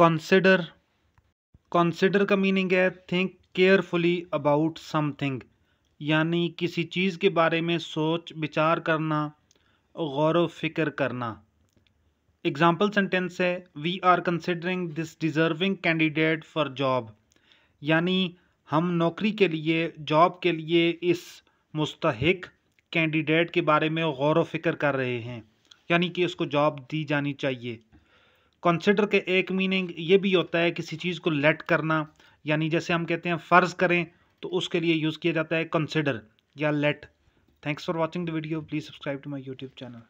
consider consider का meaning है think carefully about something यानी किसी चीज़ के बारे में सोच विचार करना गौर फिक्र करना एग्ज़ाम्पल सेंटेंस है we are considering this deserving candidate for job यानी हम नौकरी के लिए जॉब के लिए इस मुस्तक कैंडिडेट के बारे में गौर व फिक्र कर रहे हैं यानी कि उसको जॉब दी जानी चाहिए कंसिडर के एक मीनिंग ये भी होता है किसी चीज़ को लेट करना यानी जैसे हम कहते हैं फ़र्ज़ करें तो उसके लिए यूज़ किया जाता है कंसिडर या let thanks for watching the video please subscribe to my YouTube channel